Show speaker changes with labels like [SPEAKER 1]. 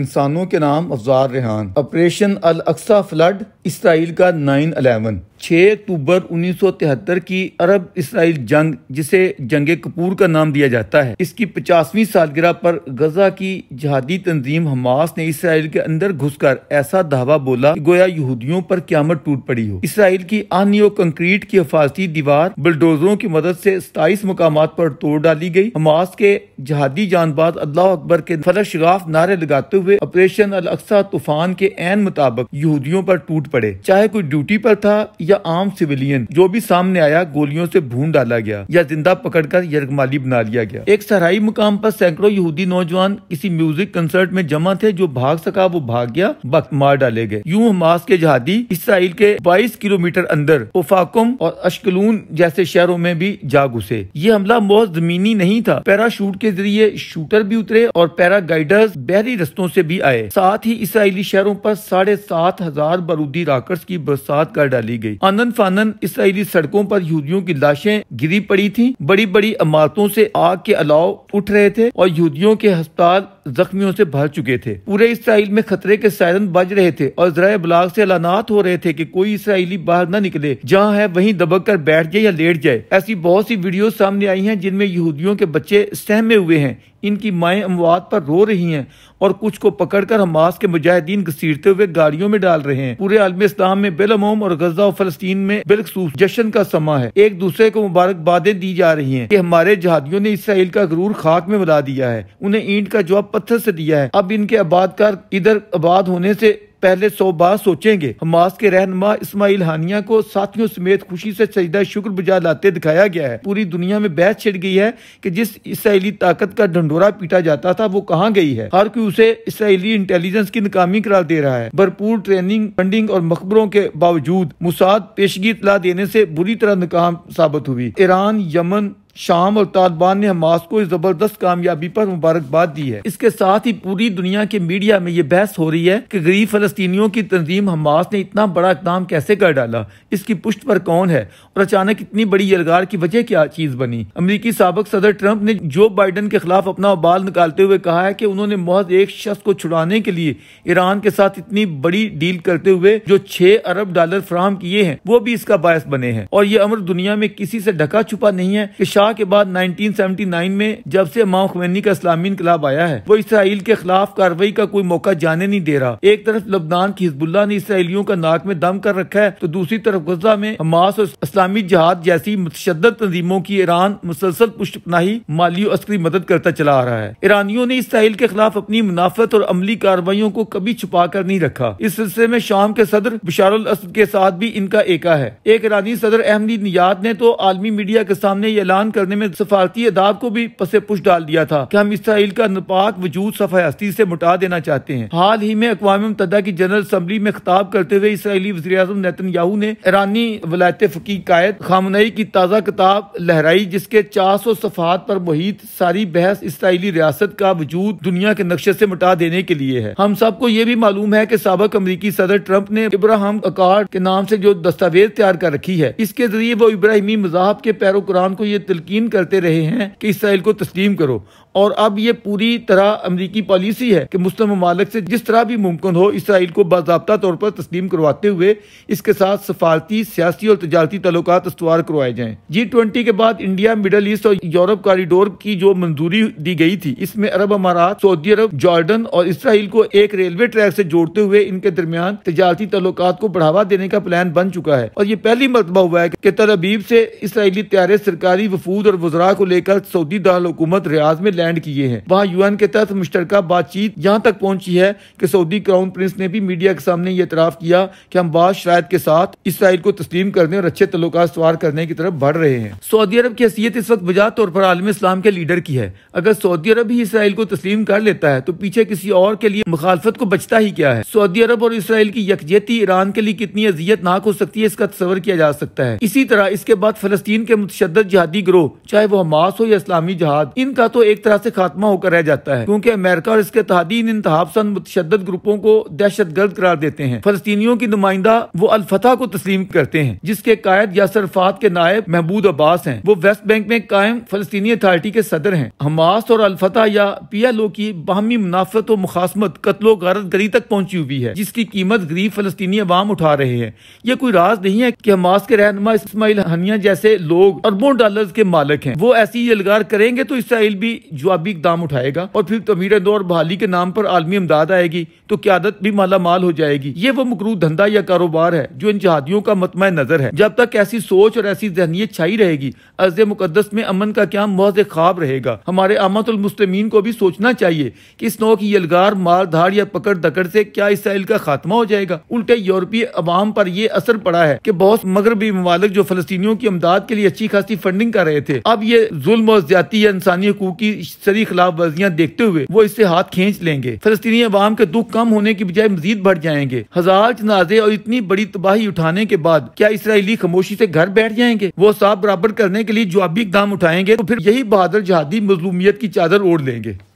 [SPEAKER 1] इंसानों के नाम अफजार रेहान operation Al Aqsa flood Israel का नाइन अलेवन 6 अक्टूबर 1973 की अरब इसराइल जंग जिसे जंग कपूर का नाम दिया जाता है इसकी पचासवीं सालगिरह पर गजा की जहादी तंजीम हमास ने इसराइल के अंदर घुसकर ऐसा धावा बोला गोया यहूदियों पर क्यामत टूट पड़ी हो इसराइल की आनी और कंक्रीट की हिफाजती दीवार बुलडोजरों की मदद से सताईस मकाम पर तोड़ डाली गयी हमास के जहादी जानबाज अल्लाह अकबर के फलक शराफ नारे लगाते हुए ऑपरेशन अल अक्सा तूफान के एन मुताबिक यहूदियों पर टूट पड़े चाहे कोई ड्यूटी पर था या या आम सिविलियन जो भी सामने आया गोलियों से भून डाला गया या जिंदा पकड़कर यर्गमाली बना लिया गया एक सराई मुकाम पर सैकड़ों यहूदी नौजवान किसी म्यूजिक कंसर्ट में जमा थे जो भाग सका वो भाग गया वक्त मार डाले गए यूं हमास के जहादी इसराइल के बाईस किलोमीटर अंदर उफाकुम और अशकलून जैसे शहरों में भी जा घुसे ये हमला बहुत जमीनी नहीं था पैराशूट के जरिए शूटर भी उतरे और पैरा गाइडर्स बहरी रस्तों से भी आए साथ ही इसराइली शहरों पर साढ़े सात हजार बारूदी राकर्स की बरसात कर डाली गई आनन फानन इसराइली सड़कों पर यहूदियों की लाशें गिरी पड़ी थी बड़ी बड़ी इमारतों से आग के अलाव उठ रहे थे और यहूदियों के अस्पताल जख्मियों से भर चुके थे पूरे इसराइल में खतरे के सायरन बज रहे थे और जरा बलाग से ऐलानात हो रहे थे कि कोई इसराइली बाहर न निकले जहाँ है वहीं दबक कर बैठ जाए या लेट जाए ऐसी बहुत सी वीडियो सामने आई हैं जिनमें यहूदियों के बच्चे सहमे हुए हैं इनकी माएँ अमवात पर रो रही हैं और कुछ को पकड़कर हमास के मुजाहिदीन घसीटते हुए गाड़ियों में डाल रहे हैं पूरे आलम इस्लाम में बेलमोम और गजा और फलस्तीन में बिलखसूस जश्न का समा है एक दूसरे को मुबारकबादें दी जा रही हैं कि हमारे जहादियों ने इसराइल का गरूर खाक में मिला दिया है उन्हें ईंट का जवाब पत्थर से दिया है अब इनके आबादकार इधर आबाद होने से पहले सौ बार सोचेंगे हमास के रहनमा इसमाइल हानिया को साथियों समेत खुशी से सजदा शुक्र बुझा लाते दिखाया गया है पूरी दुनिया में बहस छिड़ गई है कि जिस इसराइली ताकत का ढंडोरा पीटा जाता था वो कहाँ गई है हर कोई उसे इसराइली इंटेलिजेंस की नाकामी करार दे रहा है भरपूर ट्रेनिंग फंडिंग और मकबरों के बावजूद मुसाद पेशगी इतला देने से बुरी तरह नाकाम साबित हुई ईरान यमन शाम और तालिबान ने हमास को इस जबरदस्त कामयाबी पर मुबारकबाद दी है इसके साथ ही पूरी दुनिया के मीडिया में ये बहस हो रही है कि गरीब फलस्तियों की तंजीम हमास ने इतना बड़ा इकदाम कैसे कर डाला इसकी पुष्ट पर कौन है और अचानक इतनी बड़ी यलगार की वजह क्या चीज बनी अमरीकी सबक सदर ट्रंप ने जो बाइडन के खिलाफ अपना उबाल निकालते हुए कहा है की उन्होंने महज एक शख्स को छुड़ाने के लिए ईरान के साथ इतनी बड़ी डील करते हुए जो छह अरब डॉलर फ्राहम किए हैं वो भी इसका बायस बने हैं और ये अमर दुनिया में किसी से ढका छुपा नहीं है की शाह के बाद 1979 में जब से माओ खमैनी का इस्लामी इनकलाब आया है वो इसराइल के खिलाफ कार्रवाई का कोई मौका जाने नहीं दे रहा एक तरफ लबनान की हिजबुल्ला ने इसराइलियों का नाक में दम कर रखा है तो दूसरी तरफ गजा में हमास और इस्लामी जहाद जैसी मुतशद तंजीमों की ईरान मुसलसल पुष्टपनाही माली और अस्करी मदद करता चला आ रहा है ईरानियों ने इसराइल के खिलाफ अपनी मुनाफत और अमली कार्रवाई को कभी छुपा कर नहीं रखा इस सिलसिले में शाम के सदर बिशार असद के साथ भी इनका एका है एक ईरानी सदर अहमदी नियाद ने तो आलमी मीडिया के सामने ऐलान करने में सफारती अदाब को भी पसे पुश डाल दिया था की हम इसराइल का नपाक वजूद सफायाती से मुटा देना चाहते हैं हाल ही में अकवा मुतदा की जनरल असम्बली में खिताब करते हुए इसराइली वजी अजम नैतन याहू ने ईरानी वलायत फकी कायद खामनई की ताज़ा किताब लहराई जिसके चार सौ सफात पर मुहित सारी बहस इसराइली रियासत का वजूद दुनिया के नक्शे ऐसी मुटा देने के लिए है हम सबको ये भी मालूम है की सबक अमरीकी सदर ट्रंप ने इब्राहम अकार के नाम ऐसी जो दस्तावेज तैयार कर रखी है इसके जरिए वो इब्राहिमी मजाब के पैरोकान को ये तिल तलकिन करते रहे हैं कि इसराइल को तस्लीम करो और अब ये पूरी तरह अमरीकी पॉलिसी है कि मुस्लिम ममालक से जिस तरह भी मुमकिन हो इसराइल को बाबा तौर पर तस्लीम करवाते हुए इसके साथ सफारती सियासी और तजारती तल्लक इस्तवार करवाए जाएं जी ट्वेंटी के बाद इंडिया मिडल ईस्ट और यूरोप कॉरिडोर की जो मंजूरी दी गई थी इसमें अरब अमारात सऊदी अरब जॉर्डन और इसराइल को एक रेलवे ट्रैक से जोड़ते हुए इनके दरमियान तजारती तल्लक को बढ़ावा देने का प्लान बन चुका है और ये पहली मरतबा हुआ है कि तरबीब से इसराइली तैयारे सरकारी वफू वफूद और वजरा को लेकर सऊदी दारकूमत रियाज में लैंड किए हैं वहाँ यू एन के तहत मुश्तर बातचीत यहाँ तक पहुँची है की सऊदी क्राउन प्रिंस ने भी मीडिया के सामने ये इतराफ़ किया की हम बाद शरात के साथ इसराइल को तस्लीम करने और अच्छे तल्लुक सवार करने की तरफ बढ़ रहे हैं सऊदी अरब की हैसियत इस वक्त बजा तौर पर आलम इस्लाम के लीडर की है अगर सऊदी अरब ही इसराइल को तस्लीम कर लेता है तो पीछे किसी और के लिए मुखालफत को बचता ही क्या है सऊदी अरब और इसराइल की यकजहती ईरान के लिए कितनी अजियत नाक हो सकती है इसका तस्वर किया जा सकता है इसी तरह इसके बाद फलस्तीन के मुतद जहादी ग्रोह चाहे वो हमास हो या इस्लामी जहाद इनका तो एक तरह से खात्मा होकर रह जाता है क्योंकि अमेरिका और इसके तहदी इन इंतहापसंद मुतशद ग्रुपों को दहशत गर्द करार देते हैं फलस्तियों की नुमाइंदा वो अलफतः को तस्लीम करते हैं जिसके कायद या सरफात के नायब महबूद अब्बास हैं वो वेस्ट बैंक में कायम फलस्तनी अथार्टी के सदर हैं हमास और अलफतः या पी एल ओ की बाहमी मुनाफत और मुखासमत कत्लो गारत गरी तक पहुंची हुई है जिसकी कीमत गरीब फलस्तनी अवाम उठा रहे हैं ये कोई राज नहीं है की हमास के रहनमा इसमाइल हनिया जैसे लोग अरबों डॉलर के मालिक हैं वो ऐसी यलगार करेंगे तो इसराइल भी जवाबी इकदाम उठाएगा और फिर तमीर और बहाली के नाम पर आलमी इमदाद आएगी तो क्यादत भी माला माल हो जाएगी ये वो मकरू धंधा या कारोबार है जो इन जहादियों का मतम नजर है जब तक ऐसी सोच और ऐसी जहनीत छाई रहेगी अर्ज मुकदस में अमन का क्या मौज ख्वाब रहेगा हमारे आमतुलमसलमिन को भी सोचना चाहिए की इस नौ की यलगार मार धार या पकड़ दकड़ ऐसी क्या इसराइल का खात्मा हो जाएगा उल्टे यूरोपीय अवाम पर यह असर पड़ा है की बहुत मगरबी ममालिक जो फलस्तियों की अमदाद के लिए अच्छी खासी फंडिंग कर रहे रहे थे अब ये जुल्म और ज्यादा इंसानी हकूक की सरी खिलाफ वर्जियाँ देखते हुए वो इससे हाथ खींच लेंगे फलस्तनी अवाम के दुख कम होने की बजाय मजीद बढ़ जाएंगे हजार जनाजे और इतनी बड़ी तबाही उठाने के बाद क्या इसराइली खामोशी ऐसी घर बैठ जाएंगे वो साफ बराबर करने के लिए जवाबी इकदाम उठाएंगे तो फिर यही बहादुर जहादी मजलूमियत की चादर ओढ़ लेंगे